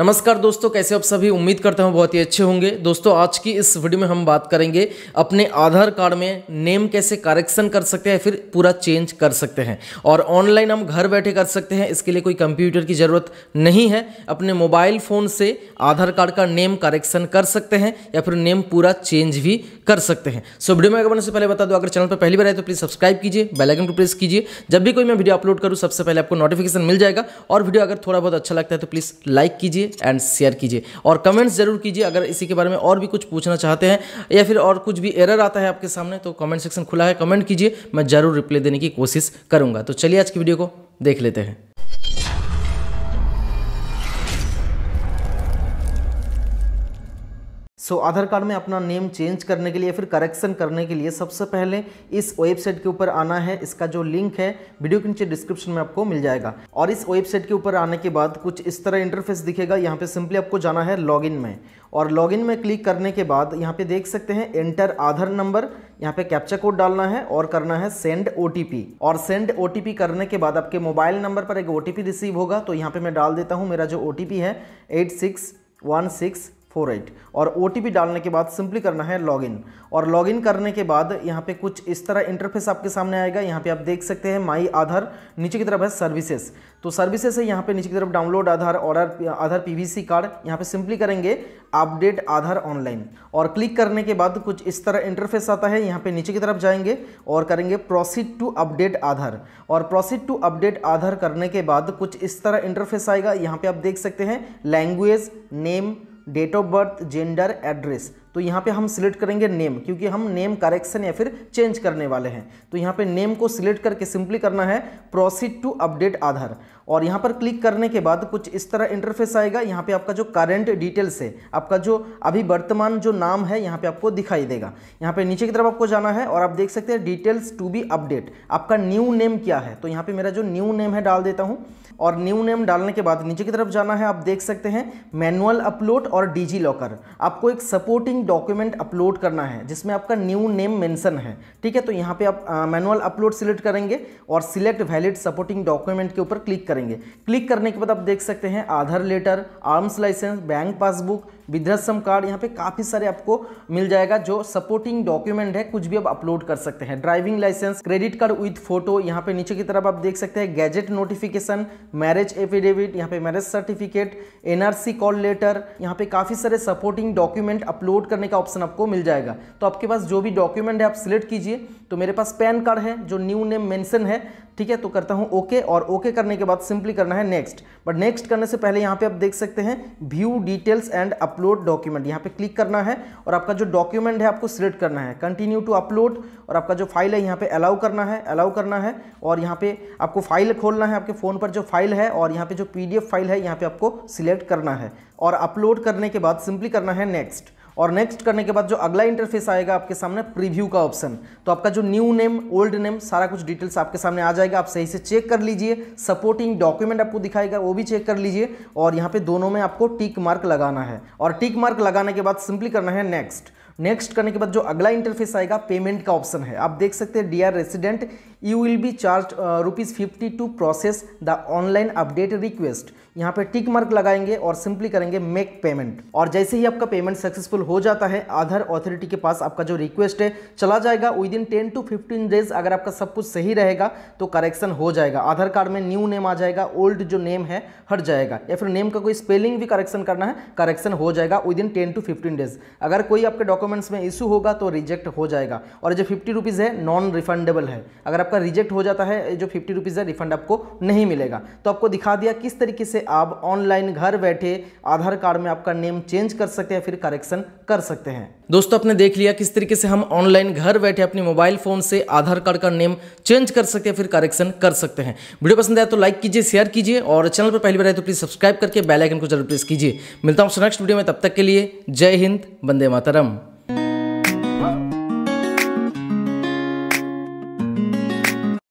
नमस्कार दोस्तों कैसे आप सभी उम्मीद करते हूँ बहुत ही अच्छे होंगे दोस्तों आज की इस वीडियो में हम बात करेंगे अपने आधार कार्ड में नेम कैसे करेक्शन कर सकते हैं फिर पूरा चेंज कर सकते हैं और ऑनलाइन हम घर बैठे कर सकते हैं इसके लिए कोई कंप्यूटर की ज़रूरत नहीं है अपने मोबाइल फ़ोन से आधार कार्ड का नेम करेक्शन कर सकते हैं या फिर नेम पूरा चेंज भी कर सकते हैं सो वीडियो में अगर से पहले बता दो अगर चैनल पर पहली बार आए तो प्लीज़ सब्सक्राइब कीजिए बेलाइकन को प्रेस कीजिए जब भी कोई मैं वीडियो अपलोड करूँ सबसे पहले आपको नोटिफिकेशन मिल जाएगा और वीडियो अगर थोड़ा बहुत अच्छा लगता है तो प्लीज़ लाइक कीजिए एंड शेयर कीजिए और कमेंट्स ज़रूर कीजिए अगर इसी के बारे में और भी कुछ पूछना चाहते हैं या फिर और कुछ भी एरर आता है आपके सामने तो कमेंट सेक्शन खुला है कमेंट कीजिए मैं ज़रूर रिप्लाई देने की कोशिश करूंगा तो चलिए आज की वीडियो को देख लेते हैं सो so, आधार कार्ड में अपना नेम चेंज करने के लिए फिर करेक्शन करने के लिए सबसे पहले इस वेबसाइट के ऊपर आना है इसका जो लिंक है वीडियो के नीचे डिस्क्रिप्शन में आपको मिल जाएगा और इस वेबसाइट के ऊपर आने के बाद कुछ इस तरह इंटरफेस दिखेगा यहाँ पे सिंपली आपको जाना है लॉगिन में और लॉगिन में क्लिक करने के बाद यहाँ पे देख सकते हैं एंटर आधार नंबर यहाँ पे कैप्चा कोड डालना है और करना है सेंड ओ और सेंड ओ करने के बाद आपके मोबाइल नंबर पर एक ओ रिसीव होगा तो यहाँ पर मैं डाल देता हूँ मेरा जो ओ है eight six one six four eight और ओ डालने के बाद सिंपली करना है लॉगिन और लॉगिन करने के बाद यहाँ पे कुछ इस तरह इंटरफेस आपके सामने आएगा यहाँ पे आप देख सकते हैं माई आधार नीचे की तरफ है सर्विसेज तो सर्विसेज है यहाँ पे नीचे की तरफ download Aadhaar order Aadhaar PVC card यहाँ पे सिंपली करेंगे अपडेट आधार ऑनलाइन और क्लिक करने के बाद कुछ इस तरह इंटरफेस आता है यहाँ पे नीचे की तरफ जाएंगे और करेंगे प्रोसीड टू अपडेट आधार और प्रोसीड टू अपडेट आधार करने के बाद कुछ इस तरह इंटरफेस आएगा यहाँ पे आप देख सकते हैं language name date of birth gender address तो यहाँ पे हम सिलेक्ट करेंगे नेम क्योंकि हम नेम करेक्शन या फिर चेंज करने वाले हैं तो यहाँ पे नेम को सिलेक्ट करके सिंपली करना है प्रोसीड टू अपडेट आधार और यहाँ पर क्लिक करने के बाद कुछ इस तरह इंटरफेस आएगा यहाँ पे आपका जो करेंट डिटेल्स है आपका जो अभी वर्तमान जो नाम है यहाँ पे आपको दिखाई देगा यहाँ पे नीचे की तरफ आपको जाना है और आप देख सकते हैं डिटेल्स टू बी अपडेट आपका न्यू नेम क्या है तो यहाँ पे मेरा जो न्यू नेम है डाल देता हूँ और न्यू नेम डालने के बाद नीचे की तरफ जाना है आप देख सकते हैं मैनुअल अपलोड और डिजी लॉकर आपको एक सपोर्टिंग डॉक्यूमेंट अपलोड करना है जिसमें आपका न्यू नेम मेंशन है ठीक है तो यहाँ पे आप मैनुअल अपलोड सिलेक्ट करेंगे और सिलेक्ट वैलिड सपोर्टिंग डॉक्यूमेंट के ऊपर क्लिक करें करेंगे क्लिक करने के बाद आप देख सकते हैं Aadhaar letter arms licence bank passbook वृद्धाश्रम कार्ड यहाँ पे काफ़ी सारे आपको मिल जाएगा जो सपोर्टिंग डॉक्यूमेंट है कुछ भी आप अपलोड कर सकते हैं driving licence credit card with photo यहाँ पे नीचे की तरफ आप देख सकते हैं गैजेट नोटिफिकेशन मैरिज एफिडेविट यहाँ पे marriage certificate NRC call letter यहाँ पे काफ़ी सारे सपोर्टिंग डॉक्यूमेंट अपलोड करने का ऑप्शन आपको मिल जाएगा तो आपके पास जो भी डॉक्यूमेंट है आप सिलेक्ट कीजिए तो मेरे पास पैन कार्ड है जो न्यू नेम मैंशन है ठीक है तो करता हूँ ओके और ओके करने के बाद सिंपली करना है नेक्स्ट बट नेक्स्ट करने से पहले यहाँ पे आप देख सकते हैं view details and up upload document यहाँ पे क्लिक करना है और आपका जो डॉक्यूमेंट है आपको सिलेक्ट करना है कंटिन्यू टू अपलोड और आपका जो फाइल है यहाँ पे अलाउ करना है अलाउ करना है और यहाँ पे आपको फाइल खोलना है आपके फ़ोन पर जो फाइल है और यहाँ पे जो पीडीएफ फाइल है यहाँ पे आपको सिलेक्ट करना है और अपलोड करने के बाद सिंपली करना है नेक्स्ट और नेक्स्ट करने के बाद जो अगला इंटरफेस आएगा आपके सामने प्रीव्यू का ऑप्शन तो आपका जो न्यू नेम ओल्ड नेम सारा कुछ डिटेल्स आपके सामने आ जाएगा आप सही से चेक कर लीजिए सपोर्टिंग डॉक्यूमेंट आपको दिखाएगा वो भी चेक कर लीजिए और यहाँ पे दोनों में आपको टिक मार्क लगाना है और टिक मार्क लगाने के बाद सिंपली करना है नेक्स्ट नेक्स्ट करने के बाद जो अगला इंटरफेस आएगा पेमेंट का ऑप्शन है आप देख सकते हैं dear resident you will be charge rupees fifty to process the online update request यहाँ पे टिक मार्क लगाएंगे और सिंपली करेंगे मेक पेमेंट और जैसे ही आपका पेमेंट सक्सेसफुल हो जाता है आधार ऑथोरिटी के पास आपका जो रिक्वेस्ट है चला जाएगा within ten to fifteen days अगर आपका सब कुछ सही रहेगा तो करेक्शन हो जाएगा आधार कार्ड में न्यू नेम आ जाएगा ओल्ड जो नेम है हट जाएगा या फिर नेम का कोई स्पेलिंग भी करेक्शन करना है करेक्शन हो जाएगा within ten to fifteen days अगर कोई आपके डॉक्यूमेंट डॉक्यूमेंट्स में इशू होगा तो रिजेक्ट हो जाएगा और जो फिफ्टी रुपीज़ है नॉन रिफंडेबल है अगर आपका रिजेक्ट हो जाता है जो फिफ्टी रुपीज़ है रिफंड आपको नहीं मिलेगा तो आपको दिखा दिया किस तरीके से आप ऑनलाइन घर बैठे आधार कार्ड में आपका नेम चेंज कर सकते हैं फिर करेक्शन कर सकते हैं दोस्तों आपने देख लिया किस तरीके से हम ऑनलाइन घर बैठे अपने मोबाइल फोन से आधार कार्ड का नेम चेंज कर सकते हैं फिर करेक्शन कर सकते हैं वीडियो पसंद आया तो लाइक कीजिए शेयर कीजिए और चैनल पर पहली बार आए तो प्लीज सब्सक्राइब करके बेल आइकन को जरूर प्रेस कीजिए मिलता हूँ नेक्स्ट वीडियो में तब तक के लिए जय हिंद वंदे मातरम